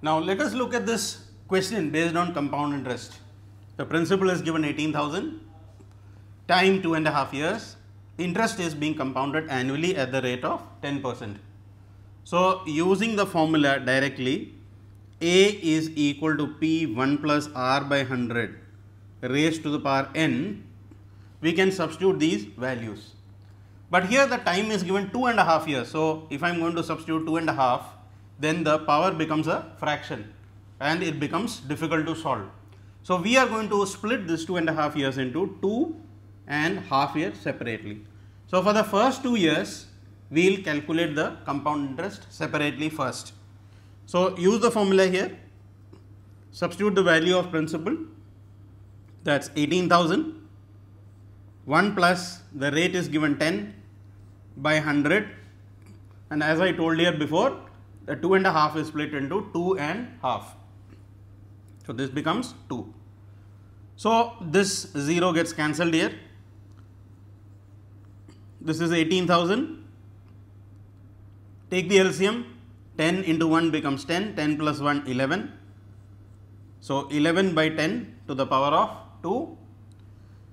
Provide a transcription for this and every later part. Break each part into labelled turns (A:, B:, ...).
A: Now, let us look at this question based on compound interest. The principal is given 18,000, time two and a half years, interest is being compounded annually at the rate of 10%. So, using the formula directly, A is equal to P 1 plus R by 100 raised to the power n, we can substitute these values. But here the time is given two and a half years. So, if I am going to substitute two and a half, then the power becomes a fraction and it becomes difficult to solve. So we are going to split this two and a half years into two and half year separately. So for the first two years, we will calculate the compound interest separately first. So use the formula here, substitute the value of principal that's 18,000, 1 plus the rate is given 10 by 100 and as I told here before the is split into 2 and half. So this becomes 2. So this 0 gets cancelled here. This is 18,000. Take the LCM. 10 into 1 becomes 10. 10 plus 1, 11. So 11 by 10 to the power of 2.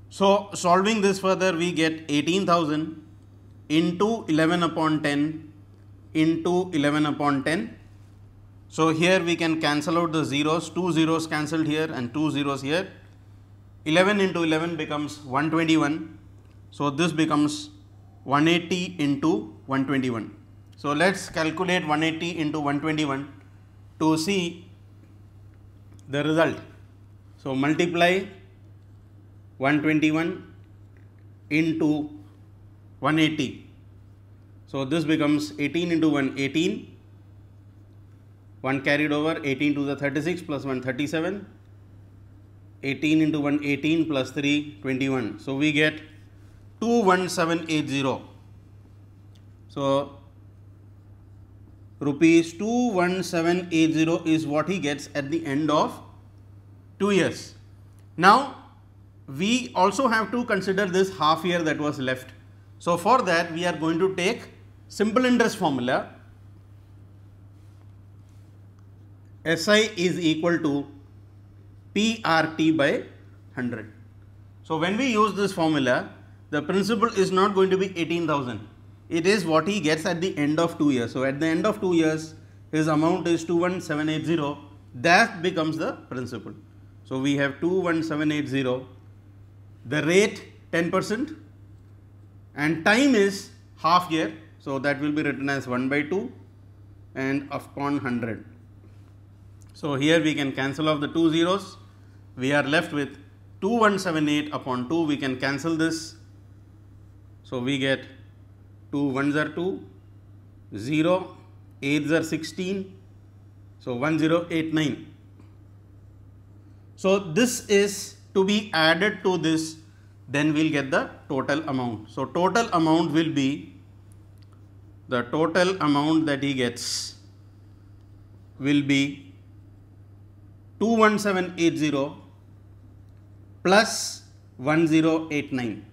A: So solving this further, we get 18,000 into 11 upon 10 into 11 upon 10. So here we can cancel out the zeros, two zeros cancelled here and two zeros here. 11 into 11 becomes 121. So this becomes 180 into 121. So let's calculate 180 into 121 to see the result. So multiply 121 into 180 so this becomes 18 into 1, 18. 1 carried over, 18 to the 36 plus plus 1, 37. 18 into 1, 18 plus 3, 21. So we get 21780. So rupees 21780 is what he gets at the end of 2 years. Now we also have to consider this half year that was left. So for that we are going to take simple interest formula SI is equal to PRT by 100. So when we use this formula, the principal is not going to be 18,000. It is what he gets at the end of 2 years. So at the end of 2 years, his amount is 21780. That becomes the principal. So we have 21780. The rate 10% and time is half year so that will be written as 1 by 2 and upon 100. So here we can cancel off the two zeros. We are left with 2178 upon 2. We can cancel this. So we get 2 ones are 2, 0, 8s are 16. So 1089. So this is to be added to this, then we'll get the total amount. So total amount will be the total amount that he gets will be 21780 plus 1089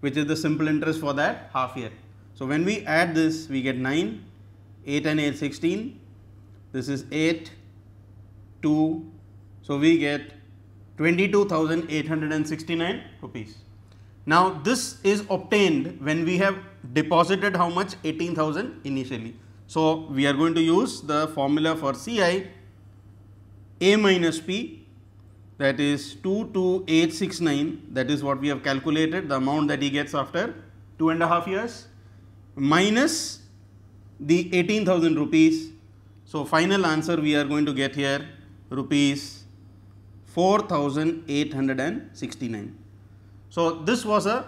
A: which is the simple interest for that half year. So, when we add this we get 9, 8 and 8 16, this is 8, 2, so we get 22,869 rupees. Now, this is obtained when we have deposited how much 18,000 initially. So, we are going to use the formula for CI A minus P that is 22869 that is what we have calculated the amount that he gets after two and a half years minus the 18,000 rupees. So, final answer we are going to get here rupees 4,869. So, this was a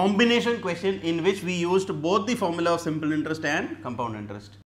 A: combination question in which we used both the formula of simple interest and compound interest.